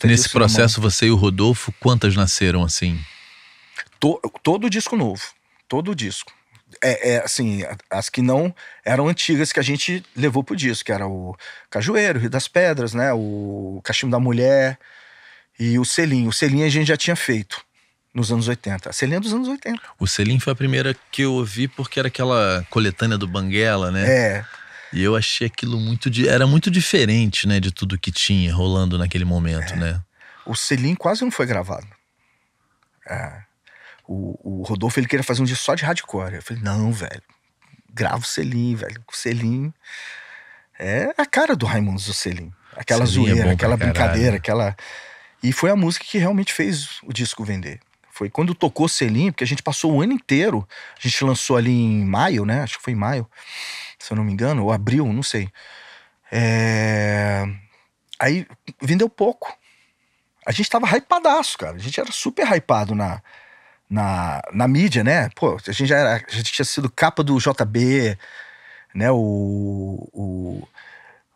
Tá Nesse processo, você e o Rodolfo, quantas nasceram assim? todo disco novo. Todo disco. É, é, assim, as que não eram antigas que a gente levou pro disco, que era o Cajueiro, Rio das Pedras, né? O Cachimbo da Mulher e o Selim. O Selim a gente já tinha feito nos anos 80. A Selim é dos anos 80. O Selim foi a primeira que eu ouvi porque era aquela coletânea do Banguela, né? É. E eu achei aquilo muito. De, era muito diferente, né, de tudo que tinha rolando naquele momento, é. né? O Selim quase não foi gravado. É. O, o, Rodolfo ele queria fazer um dia só de hardcore. Eu falei, não, velho. Grava o Selim, velho. O Selim. É a cara do Raimundo do Selim. Aquela Selim é zoeira, é aquela brincadeira, aquela. E foi a música que realmente fez o disco vender. Foi quando tocou Selim, porque a gente passou o ano inteiro. A gente lançou ali em maio, né? Acho que foi em maio se eu não me engano, ou abril, não sei. É... Aí vendeu pouco. A gente tava hypadaço, cara. A gente era super hypado na, na, na mídia, né? Pô, a gente já era, a gente tinha sido capa do JB, né? O, o,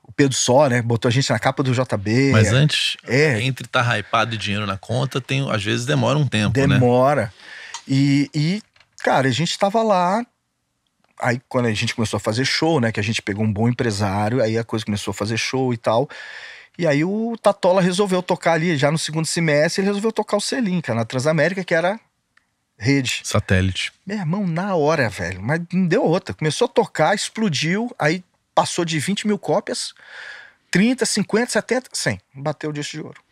o Pedro Só, né? Botou a gente na capa do JB. Mas antes, é, entre estar tá hypado e dinheiro na conta, tem, às vezes demora um tempo, demora. né? Demora. E, e, cara, a gente tava lá Aí quando a gente começou a fazer show, né? Que a gente pegou um bom empresário, aí a coisa começou a fazer show e tal. E aí o Tatola resolveu tocar ali, já no segundo semestre, ele resolveu tocar o Selim, cara, na Transamérica, que era rede. Satélite. Meu irmão, na hora, velho. Mas não deu outra. Começou a tocar, explodiu, aí passou de 20 mil cópias, 30, 50, 70, 100. Bateu o disco de ouro.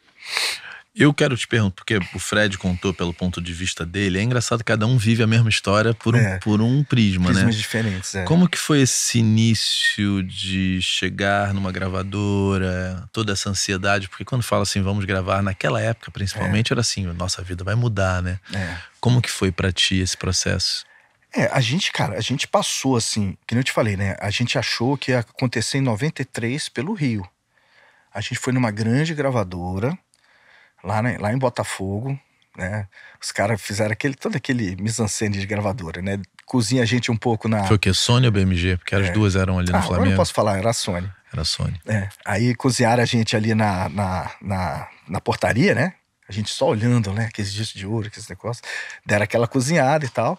Eu quero te perguntar, porque o Fred contou pelo ponto de vista dele, é engraçado cada um vive a mesma história por um, é, por um prisma, prismas né? Prismas diferentes, é. Como que foi esse início de chegar numa gravadora, toda essa ansiedade? Porque quando fala assim, vamos gravar, naquela época principalmente, é. era assim, nossa vida vai mudar, né? É. Como que foi para ti esse processo? É, a gente, cara, a gente passou assim, que nem eu te falei, né? A gente achou que ia acontecer em 93 pelo Rio. A gente foi numa grande gravadora lá, né, lá em Botafogo, né? Os caras fizeram aquele, todo aquele mise-en-scène de gravadora, né? Cozinha a gente um pouco na... Foi o quê? Sony ou BMG? Porque é. as é. duas eram ali no ah, Flamengo. não posso falar, era a Sony. Era a Sony. É. Aí cozinharam a gente ali na, na, na, na portaria, né? A gente só olhando, né? Aqueles discos de ouro, aqueles negócios. Deram aquela cozinhada e tal.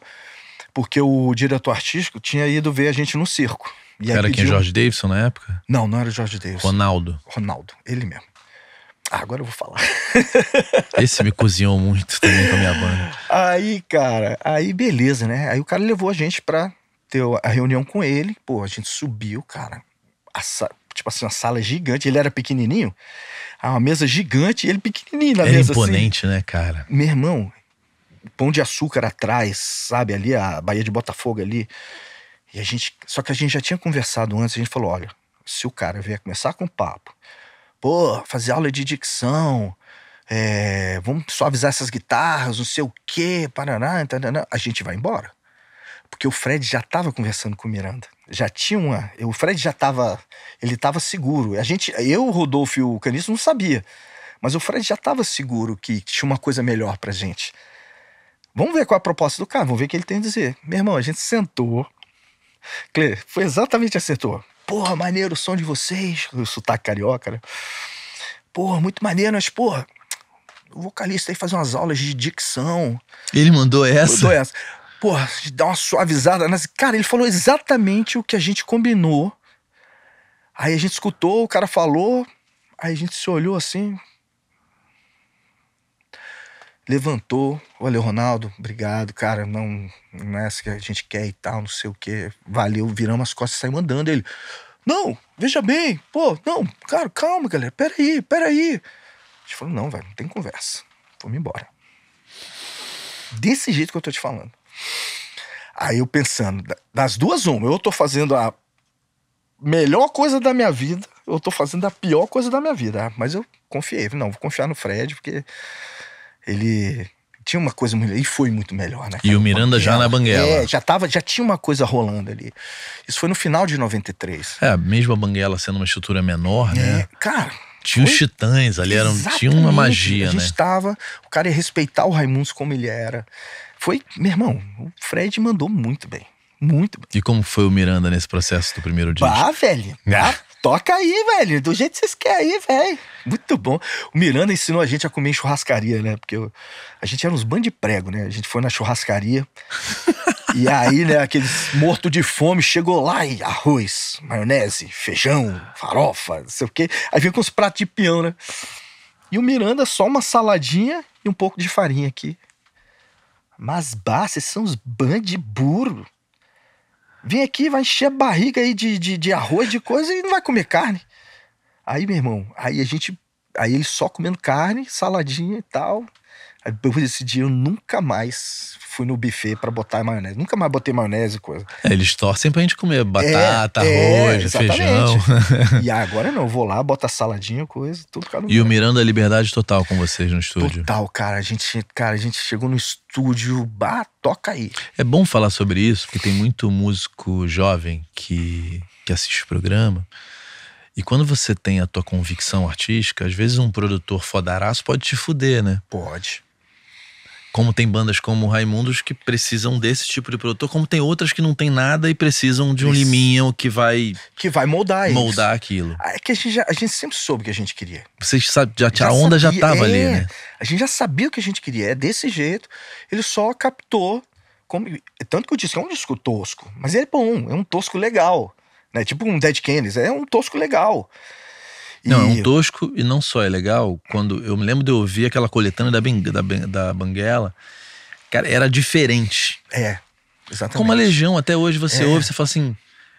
Porque o diretor artístico tinha ido ver a gente no circo. era pediu... quem? Jorge Davidson na época? Não, não era o Jorge Davidson. Ronaldo. Ronaldo, ele mesmo. Ah, agora eu vou falar. Esse me cozinhou muito também com a minha banda. Aí, cara, aí beleza, né? Aí o cara levou a gente pra ter a reunião com ele. Pô, a gente subiu, cara. A, tipo assim, uma sala gigante. Ele era pequenininho. Ah, uma mesa gigante e ele pequenininho na era é mesa. Assim. imponente, assim. né, cara? Meu irmão, pão de açúcar atrás, sabe? Ali, a Baía de Botafogo ali. E a gente. Só que a gente já tinha conversado antes. A gente falou: olha, se o cara vier começar com papo pô, fazer aula de dicção, é, vamos suavizar essas guitarras, não sei o quê, paraná, tarará, a gente vai embora. Porque o Fred já estava conversando com o Miranda. Já tinha uma. O Fred já estava. Ele estava seguro. A gente, eu, o Rodolfo e o Canisso não sabia. Mas o Fred já estava seguro que tinha uma coisa melhor pra gente. Vamos ver qual é a proposta do cara, vamos ver o que ele tem a dizer. Meu irmão, a gente sentou. Cle, foi exatamente acertou. Porra, maneiro o som de vocês. O sotaque carioca, né? Porra, muito maneiro, mas, porra, o vocalista aí faz umas aulas de dicção. Ele mandou essa? Mandou essa. Porra, dá uma suavizada. Nas... Cara, ele falou exatamente o que a gente combinou. Aí a gente escutou, o cara falou, aí a gente se olhou assim, levantou, olha, Ronaldo, obrigado, cara, não, não é essa que a gente quer e tal, não sei o que Valeu, viramos as costas e saímos andando. Ele, não, veja bem, pô, não, cara, calma, galera, peraí, peraí. A gente falou, não, velho, não tem conversa. vamos embora. Desse jeito que eu tô te falando. Aí eu pensando, das duas, uma, eu tô fazendo a melhor coisa da minha vida, eu tô fazendo a pior coisa da minha vida. Ah, mas eu confiei, não, vou confiar no Fred, porque ele tinha uma coisa muito. E foi muito melhor, né? Cara? E o Miranda já na Banguela. É, já, tava, já tinha uma coisa rolando ali. Isso foi no final de 93. É, mesmo a Banguela sendo uma estrutura menor, né? é, né? Cara. Tinha foi? os titãs ali, eram, tinha uma magia, né? A gente né? Tava, o cara ia respeitar o Raimundo como ele era. Foi, meu irmão, o Fred mandou muito bem. Muito bem. E como foi o Miranda nesse processo do primeiro dia Ah, velho. Ah, Toca aí, velho. Do jeito que vocês querem aí, velho. Muito bom. O Miranda ensinou a gente a comer em churrascaria, né? Porque eu, a gente era uns bandos de prego, né? A gente foi na churrascaria. e aí, né, aqueles morto de fome, chegou lá e arroz, maionese, feijão, farofa, não sei o quê. Aí vem com os pratos de peão, né? E o Miranda, só uma saladinha e um pouco de farinha aqui. Mas basta, vocês são os burro. Vem aqui, vai encher a barriga aí de, de, de arroz, de coisa e não vai comer carne. Aí, meu irmão, aí a gente. Aí ele só comendo carne, saladinha e tal, depois desse dia eu nunca mais fui no buffet para botar maionese. Nunca mais botei maionese e coisa. É, eles torcem pra gente comer batata, é, arroz, é, feijão. e agora não, vou lá, bota saladinha, coisa, tudo E o Miranda a é liberdade total com vocês no estúdio. Total, cara. A gente, cara, a gente chegou no estúdio, bah, toca aí. É bom falar sobre isso, porque tem muito músico jovem que, que assiste o programa. E quando você tem a tua convicção artística, às vezes um produtor fodaraço pode te fuder, né? Pode. Como tem bandas como Raimundos que precisam desse tipo de produtor, como tem outras que não tem nada e precisam de um Isso. liminho que vai. Que vai moldar, moldar aquilo. Ah, é que a gente, já, a gente sempre soube o que a gente queria. Vocês já, já a onda sabia, já tava é, ali, né? A gente já sabia o que a gente queria. É desse jeito. Ele só captou. Como, tanto que eu disse que é um disco tosco, mas ele é bom, é um tosco legal. Né? Tipo um Dead Kennedys, é um tosco legal. Não, e... é um tosco e não só é legal, quando eu me lembro de eu ouvir aquela coletânea da, Beng, da, da Banguela, cara, era diferente. É, exatamente. Como a Legião, até hoje você é. ouve, você fala assim,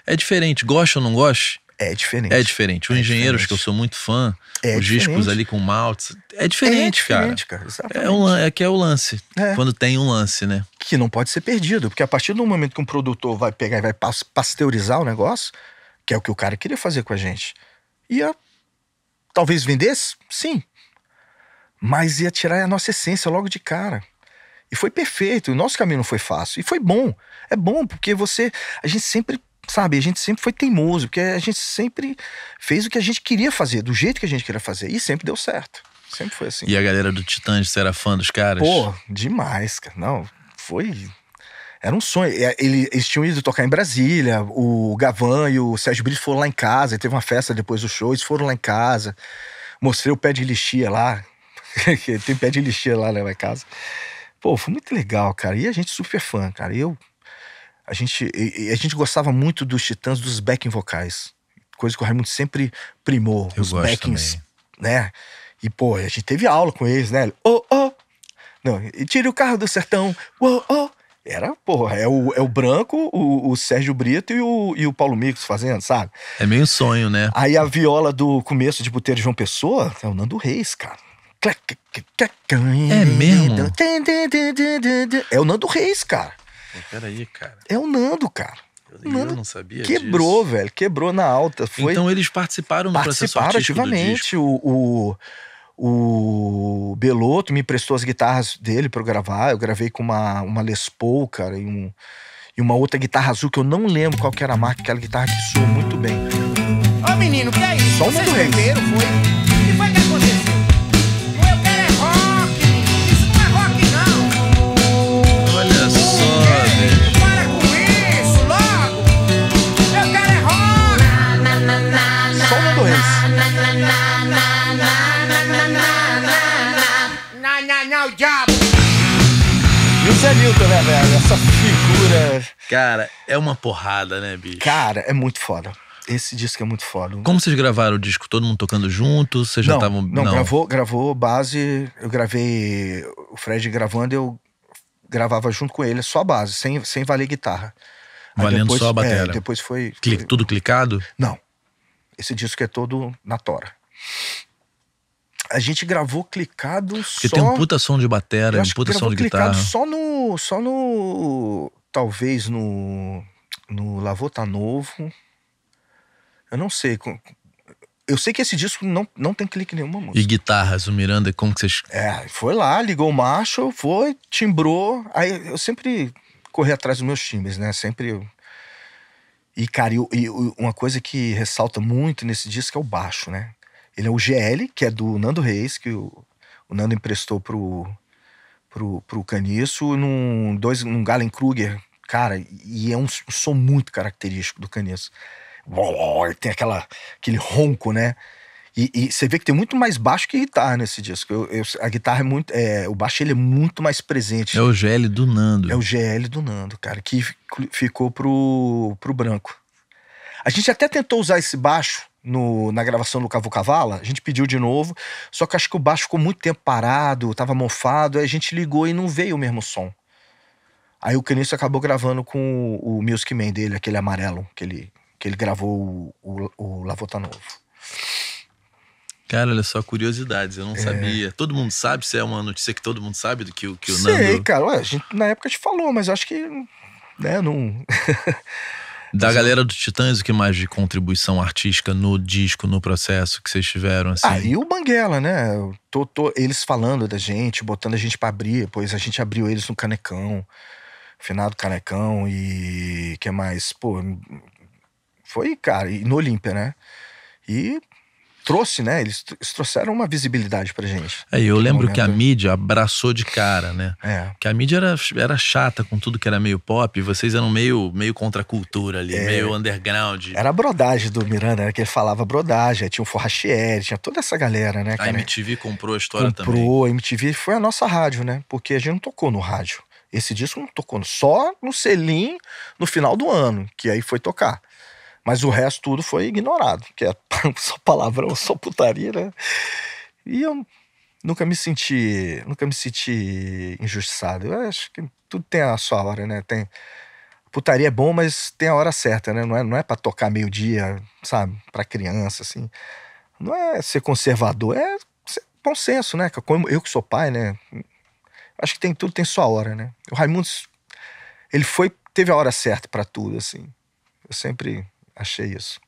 é diferente, gosta ou não gosta? É diferente. É diferente. Os é Engenheiros, diferente. que eu sou muito fã, é os diferente. discos ali com Maltz, é diferente, é diferente cara. cara é, um, é que é o lance, é. quando tem um lance, né? Que não pode ser perdido, porque a partir do momento que um produtor vai pegar e vai pasteurizar o negócio, que é o que o cara queria fazer com a gente, ia Talvez vendesse? Sim. Mas ia tirar a nossa essência logo de cara. E foi perfeito. O nosso caminho não foi fácil. E foi bom. É bom porque você. A gente sempre, sabe, a gente sempre foi teimoso, porque a gente sempre fez o que a gente queria fazer, do jeito que a gente queria fazer. E sempre deu certo. Sempre foi assim. E a galera do Titãs, você era fã dos caras? Pô, demais, cara. Não, foi era um sonho. Eh, eles tinham ido tocar em Brasília, o Gavan e o Sérgio Brito foram lá em casa, teve uma festa depois do show, eles foram lá em casa. Mostrei o pé de lixia lá. Tem pé de lixia lá na né, minha casa. Pô, foi muito legal, cara. E a gente super fã, cara. E eu, a gente, e, a gente gostava muito dos Titãs, dos backing vocais. Coisa que o Raimundo sempre primou. Eu os gosto backings, também. né? E, pô, a gente teve aula com eles, né? Ô, oh, ô! Oh. Não, tira o carro do sertão. Ô, oh, ô! Oh. Era, porra, é o, é o Branco, o, o Sérgio Brito e o, e o Paulo Mix fazendo, sabe? É meio sonho, né? Aí a viola do começo de Puteiro João Pessoa é o Nando Reis, cara. É mesmo? É o Nando Reis, cara. Peraí, cara. É o Nando, cara. Eu, Nando não sabia Quebrou, disso. velho. Quebrou na alta. Foi... Então eles participaram do participaram processo Participaram ativamente. O, o o Beloto me emprestou as guitarras dele para eu gravar. Eu gravei com uma, uma Les Paul, cara, e, um, e uma outra guitarra azul que eu não lembro qual que era a marca, aquela guitarra que soou muito bem. Ô menino, que é isso? Só um Vocês rei. foi? velho? Essa figura. Cara, é uma porrada, né, bicho? Cara, é muito foda. Esse disco é muito foda. Como vocês gravaram o disco? Todo mundo tocando junto? Vocês já estavam. Não, não, gravou, gravou base. Eu gravei. O Fred gravando, eu gravava junto com ele, só base, sem, sem valer guitarra. Aí Valendo depois, só a bateria. É, depois foi. tudo clicado? Não. Esse disco é todo na tora a gente gravou clicado Porque só... tem um puta som de batera, um puta som de guitarra. só no... Só no... Talvez no... No Lavota tá Novo. Eu não sei. Eu sei que esse disco não, não tem clique nenhuma música. E guitarras, o Miranda, como que vocês... É, foi lá, ligou o macho, foi, timbrou. Aí eu sempre corri atrás dos meus times, né? Sempre... E, cara, e uma coisa que ressalta muito nesse disco é o baixo, né? Ele é o GL, que é do Nando Reis, que o, o Nando emprestou pro, pro, pro Caniço, num, dois, num Galen Kruger, cara, e é um som muito característico do Caniço. Tem aquela, aquele ronco, né? E, e, você vê que tem muito mais baixo que guitarra nesse disco. Eu, eu, a guitarra é muito. É, o baixo ele é muito mais presente. É o GL do Nando. É o GL do Nando, cara, que ficou pro, pro branco. A gente até tentou usar esse baixo no, na gravação do Cavu Cavala, a gente pediu de novo, só que acho que o baixo ficou muito tempo parado, tava mofado, aí a gente ligou e não veio o mesmo som. Aí o Canício acabou gravando com o, o Music Man dele, aquele amarelo, que ele, que ele gravou o, o, o Lavota Novo. Cara, olha só, curiosidades, eu não é. sabia. Todo mundo sabe, se é uma notícia que todo mundo sabe do que, que o Sei, Nando... Sei, cara, ué, a gente, na época a gente falou, mas acho que, né, não... Da galera do Titãs, o que mais de contribuição artística no disco, no processo que vocês tiveram? Assim? Ah, e o Banguela, né? Tô, tô, eles falando da gente, botando a gente para abrir, pois a gente abriu eles no Canecão, finado Canecão e que mais? Pô, foi, cara, e no Olímpia, né? E trouxe, né? Eles, trouxeram uma visibilidade pra gente. É, eu lembro momento. que a mídia abraçou de cara, né? É. Que a mídia era, era chata com tudo que era meio pop, vocês eram meio, meio contra a cultura ali, é. meio underground. Era a brodagem do Miranda, era né? que ele falava brodagem, tinha o Forrachieri, tinha toda essa galera, né? Cara? A MTV comprou a história comprou, também. Comprou, a MTV foi a nossa rádio, né? Porque a gente não tocou no rádio. Esse disco não tocou só no selim no final do ano, que aí foi tocar. Mas o resto tudo foi ignorado, que é só palavrão, só putaria, né? E eu nunca me senti, nunca me senti injustiçado. Eu acho que tudo tem a sua hora, né? Tem putaria é bom, mas tem a hora certa, né? Não é, não é para tocar meio-dia, sabe? Para criança assim. Não é ser conservador, é bom senso, né? Como eu que sou pai, né? Acho que tem tudo tem sua hora, né? O Raimundo ele foi teve a hora certa para tudo assim. Eu sempre achei isso.